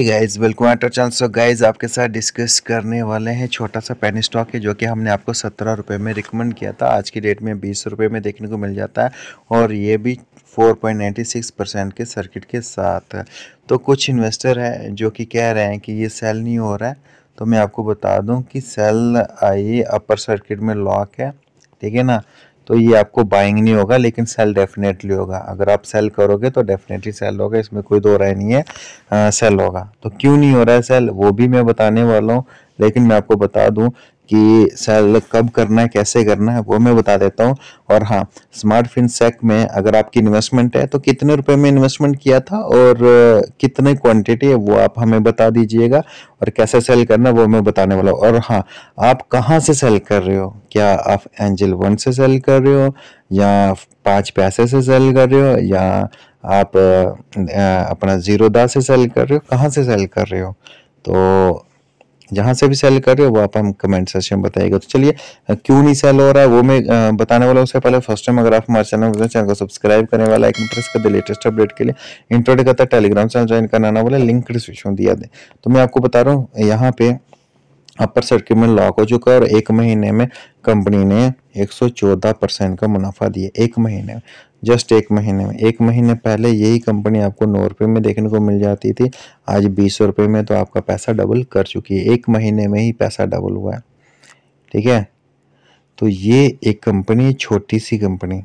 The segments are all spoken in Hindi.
गाइज वेलकम आटर चैनल सो गाइज आपके साथ डिस्कस करने वाले हैं छोटा सा पेन स्टॉक है जो कि हमने आपको सत्रह रुपये में रिकमेंड किया था आज की डेट में बीस रुपये में देखने को मिल जाता है और ये भी four point ninety six percent के सर्किट के साथ तो कुछ इन्वेस्टर हैं जो कि कह रहे हैं कि ये सेल नहीं हो रहा है तो मैं आपको बता दूँ कि सेल आई अपर सर्किट में लॉक है ठीक है ना तो ये आपको बाइंग नहीं होगा लेकिन सेल डेफिनेटली होगा अगर आप सेल करोगे तो डेफिनेटली सेल होगा इसमें कोई दो राय नहीं है आ, सेल होगा तो क्यों नहीं हो रहा है सेल वो भी मैं बताने वाला हूँ लेकिन मैं आपको बता दूं कि सेल कब करना है कैसे करना है वो मैं बता देता हूँ और हाँ स्मार्ट सेक में अगर आपकी इन्वेस्टमेंट है तो कितने रुपए में इन्वेस्टमेंट किया था और कितने क्वांटिटी है वो आप हमें बता दीजिएगा और कैसे सेल करना है वो मैं बताने वाला हूँ और हाँ आप कहाँ से सेल कर रहे हो क्या आप एंजल वन से सेल कर रहे हो या पाँच पैसे से सेल कर रहे हो या आप अपना जीरो दा से सेल कर रहे हो कहाँ से सेल कर रहे हो तो जहाँ से भी सेल कर रहे हो वो आप हम कमेंट सेक्शन में बताइएगा तो चलिए क्यों नहीं सेल हो रहा है वो मैं बताने वाला उससे पहले फर्स्ट टाइम अगर आप हमारे चैनल को चैनल को सब्सक्राइब करने वाला आइकन प्रेस कर दे लेटेस्ट अपडेट के लिए इंटरव्यू करता टेलीग्राम चैनल ज्वाइन करना वाला लिंक डिस्क्रिप्शन दिया दें तो मैं आपको बता रहा हूँ यहाँ पे अपर सर्किट में लॉक हो चुका है और एक महीने में कंपनी ने 114 परसेंट का मुनाफा दिया एक महीने में जस्ट एक महीने में एक महीने पहले यही कंपनी आपको नौ रुपये में देखने को मिल जाती थी आज बीस रुपये में तो आपका पैसा डबल कर चुकी है एक महीने में ही पैसा डबल हुआ है ठीक है तो ये एक कंपनी छोटी सी कंपनी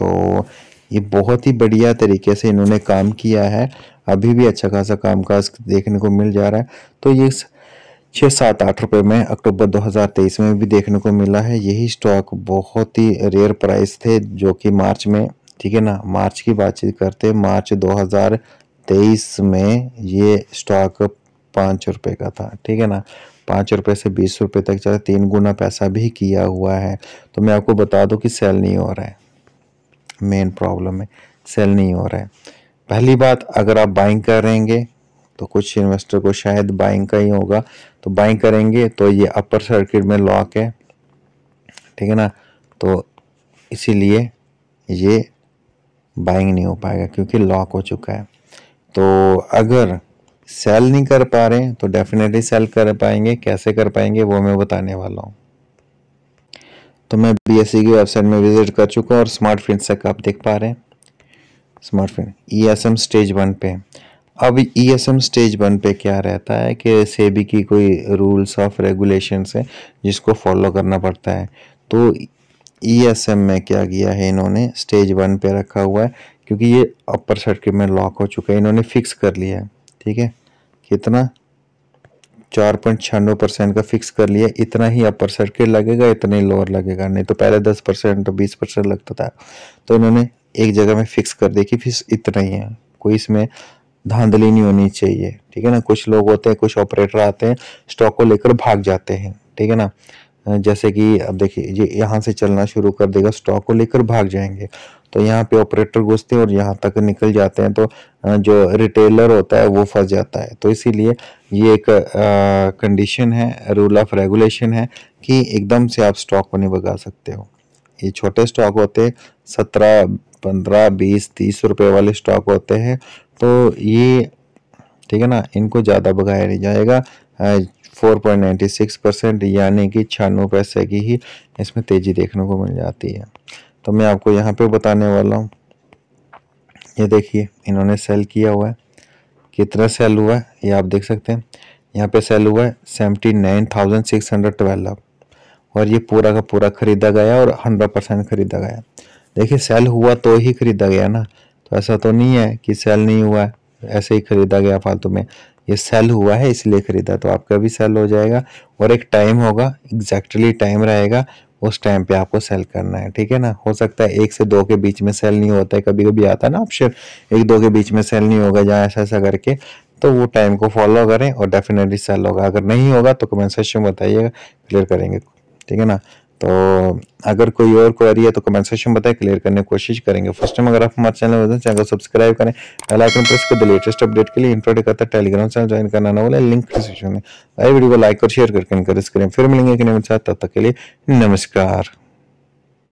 तो ये बहुत ही बढ़िया तरीके से इन्होंने काम किया है अभी भी अच्छा खासा कामकाज देखने को मिल जा रहा है तो ये छः सात आठ रुपये में अक्टूबर 2023 में भी देखने को मिला है यही स्टॉक बहुत ही रेयर प्राइस थे जो कि मार्च में ठीक है ना मार्च की बातचीत करते मार्च 2023 में ये स्टॉक पाँच रुपये का था ठीक है ना पाँच रुपये से बीस रुपये तक चला तीन गुना पैसा भी किया हुआ है तो मैं आपको बता दूँ कि सेल नहीं हो रहा है मेन प्रॉब्लम है सेल नहीं हो रहा है पहली बात अगर आप बाइंग करेंगे तो कुछ इन्वेस्टर को शायद बाइंग का ही होगा तो बाइंग करेंगे तो ये अपर सर्किट में लॉक है ठीक है ना तो इसीलिए ये बाइंग नहीं हो पाएगा क्योंकि लॉक हो चुका है तो अगर सेल नहीं कर पा रहे तो डेफिनेटली सेल कर पाएंगे कैसे कर पाएंगे वो मैं बताने वाला हूँ तो मैं बी e की वेबसाइट में विजिट कर चुका हूँ और स्मार्ट से आप देख पा रहे हैं smart fin E S M stage one पे अब E S M stage one पे क्या रहता है कि सेबी की कोई रूल्स ऑफ रेगुलेशन है जिसको फॉलो करना पड़ता है तो ई एस एम में क्या किया है इन्होंने स्टेज वन पे रखा हुआ है क्योंकि ये अपर सर्किट में लॉक हो चुका है इन्होंने फिक्स कर लिया है ठीक है कितना चार पॉइंट छियानवे परसेंट का फिक्स कर लिया इतना ही अपर सर्किट लगेगा इतना ही लोअर लगेगा नहीं तो पहले दस परसेंट तो बीस परसेंट लगता था तो इन्होंने एक जगह में फिक्स कर दिया कि फिक्स इतना ही है कोई इसमें धांधली नहीं होनी चाहिए ठीक है ना कुछ लोग होते हैं कुछ ऑपरेटर आते हैं स्टॉक को लेकर भाग जाते हैं ठीक है ना जैसे कि अब देखिए ये यहाँ से चलना शुरू कर देगा स्टॉक को लेकर भाग जाएंगे तो यहाँ पे ऑपरेटर घुसते हैं और यहाँ तक निकल जाते हैं तो जो रिटेलर होता है वो फंस जाता है तो इसीलिए ये एक कंडीशन है रूल ऑफ रेगुलेशन है कि एकदम से आप स्टॉक को नहीं भगा सकते हो ये छोटे स्टॉक होते सत्रह पंद्रह बीस तीस रुपए वाले स्टॉक होते हैं तो ये ठीक है ना इनको ज़्यादा भगाया नहीं जाएगा four point ninety six percent यानी कि छियानवे पैसे की ही इसमें तेज़ी देखने को मिल जाती है तो मैं आपको यहाँ पे बताने वाला हूँ ये देखिए इन्होंने सेल किया हुआ है कितना सेल हुआ है ये आप देख सकते हैं यहाँ पे सेल हुआ है seventy nine thousand six hundred twelve और ये पूरा का पूरा खरीदा गया और हंड्रेड परसेंट खरीदा गया देखिए सेल हुआ तो ही खरीदा गया ना तो ऐसा तो नहीं है कि सेल नहीं हुआ ऐसे ही खरीदा गया फालतू में ये सेल हुआ है इसलिए खरीदा तो आपका भी सेल हो जाएगा और एक टाइम होगा एग्जैक्टली टाइम रहेगा उस टाइम पे आपको सेल करना है ठीक है ना हो सकता है एक से दो के बीच में सेल नहीं होता है कभी कभी आता है ना ऑप्शन एक दो के बीच में सेल नहीं होगा जहाँ ऐसा ऐसा करके तो वो टाइम को फॉलो करें और डेफिनेटली सेल होगा अगर नहीं होगा तो कमेंट सेक्शन में बताइएगा क्लियर करेंगे ठीक है ना तो अगर कोई और क्वेरी है तो कमेंट सेक्शन बताएं क्लियर करने की कोशिश करेंगे फर्स्ट टाइम अगर आप हमारे चैनल में चैनल को सब्सक्राइब करें पहले आइकन प्रेस कर लेटेस्ट अपडेट के लिए इंटरनेट करता है टेलीग्राम चैनल ज्वाइन करना ना बोले लिंक डिस्क्रिप्शन में वीडियो को लाइक और शेयर करके इनक्रेज करें फिर मिलेंगे कि नहीं तब तक के लिए नमस्कार